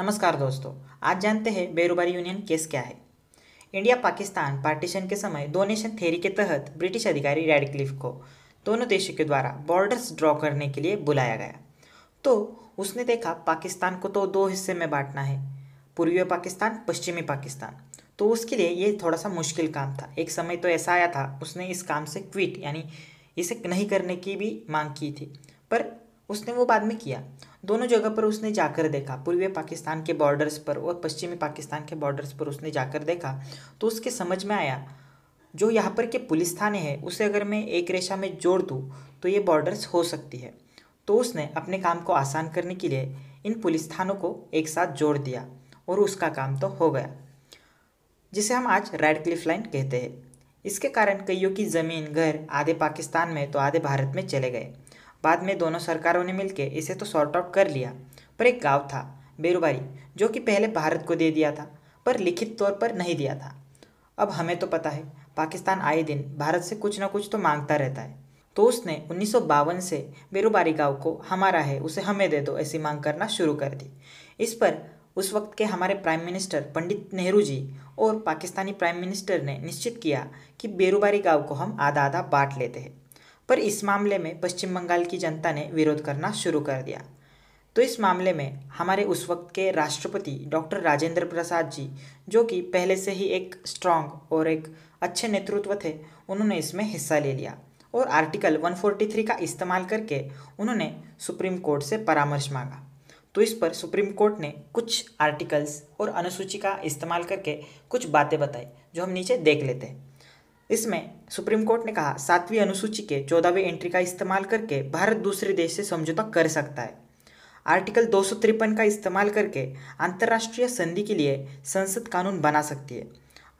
नमस्कार दोस्तों आज जानते हैं बेरोबारी यूनियन केस क्या है इंडिया पाकिस्तान पार्टीशन के समय दो नेशन थेरी के तहत ब्रिटिश अधिकारी रेडक्लिफ को दोनों देशों के द्वारा बॉर्डर्स ड्रॉ करने के लिए बुलाया गया तो उसने देखा पाकिस्तान को तो दो हिस्से में बांटना है पूर्वी पाकिस्तान पश्चिमी पाकिस्तान तो उसके लिए ये थोड़ा सा मुश्किल काम था एक समय तो ऐसा आया था उसने इस काम से क्विट यानी इसे नहीं करने की भी मांग की थी पर उसने वो बाद में किया दोनों जगह पर उसने जाकर देखा पूर्वी पाकिस्तान के बॉर्डर्स पर और पश्चिमी पाकिस्तान के बॉर्डर्स पर उसने जाकर देखा तो उसके समझ में आया जो यहाँ पर के पुलिस थाने हैं उसे अगर मैं एक रेशा में जोड़ दूँ तो ये बॉर्डर्स हो सकती है तो उसने अपने काम को आसान करने के लिए इन पुलिस थानों को एक साथ जोड़ दिया और उसका काम तो हो गया जिसे हम आज रेड क्लिफ लाइन कहते हैं इसके कारण कईयों की ज़मीन घर आधे पाकिस्तान में तो आधे भारत में चले गए बाद में दोनों सरकारों ने मिलकर इसे तो सॉर्ट आउट कर लिया पर एक गांव था बेरुबारी जो कि पहले भारत को दे दिया था पर लिखित तौर पर नहीं दिया था अब हमें तो पता है पाकिस्तान आए दिन भारत से कुछ ना कुछ तो मांगता रहता है तो उसने उन्नीस से बेरुबारी गांव को हमारा है उसे हमें दे दो ऐसी मांग करना शुरू कर दी इस पर उस वक्त के हमारे प्राइम मिनिस्टर पंडित नेहरू जी और पाकिस्तानी प्राइम मिनिस्टर ने निश्चित किया कि बेरुबारी गांव को हम आधा आधा बांट लेते हैं पर इस मामले में पश्चिम बंगाल की जनता ने विरोध करना शुरू कर दिया तो इस मामले में हमारे उस वक्त के राष्ट्रपति डॉक्टर राजेंद्र प्रसाद जी जो कि पहले से ही एक स्ट्रांग और एक अच्छे नेतृत्व थे उन्होंने इसमें हिस्सा ले लिया और आर्टिकल 143 का इस्तेमाल करके उन्होंने सुप्रीम कोर्ट से परामर्श मांगा तो इस पर सुप्रीम कोर्ट ने कुछ आर्टिकल्स और अनुसूची का इस्तेमाल करके कुछ बातें बताई जो हम नीचे देख लेते हैं इसमें सुप्रीम कोर्ट ने कहा सातवीं अनुसूची के चौदहवीं एंट्री का इस्तेमाल करके भारत दूसरे देश से समझौता कर सकता है आर्टिकल दो का इस्तेमाल करके अंतर्राष्ट्रीय संधि के लिए संसद कानून बना सकती है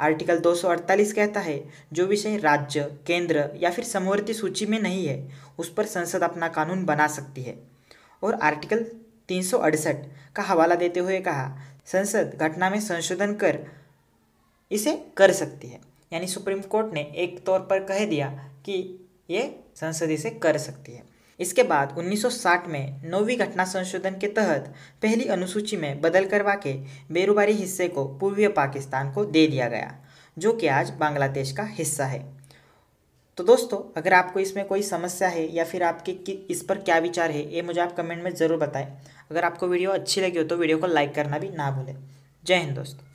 आर्टिकल 248 कहता है जो विषय राज्य केंद्र या फिर समवर्ती सूची में नहीं है उस पर संसद अपना कानून बना सकती है और आर्टिकल तीन का हवाला देते हुए कहा संसद घटना में संशोधन कर इसे कर सकती है यानी सुप्रीम कोर्ट ने एक तौर पर कह दिया कि ये संसद से कर सकती है इसके बाद 1960 में नौवीं घटना संशोधन के तहत पहली अनुसूची में बदल करवा के बेरोबारी हिस्से को पूर्वीय पाकिस्तान को दे दिया गया जो कि आज बांग्लादेश का हिस्सा है तो दोस्तों अगर आपको इसमें कोई समस्या है या फिर आपके इस पर क्या विचार है ये मुझे आप कमेंट में ज़रूर बताएं अगर आपको वीडियो अच्छी लगी हो तो वीडियो को लाइक करना भी ना भूलें जय हिंद दोस्तों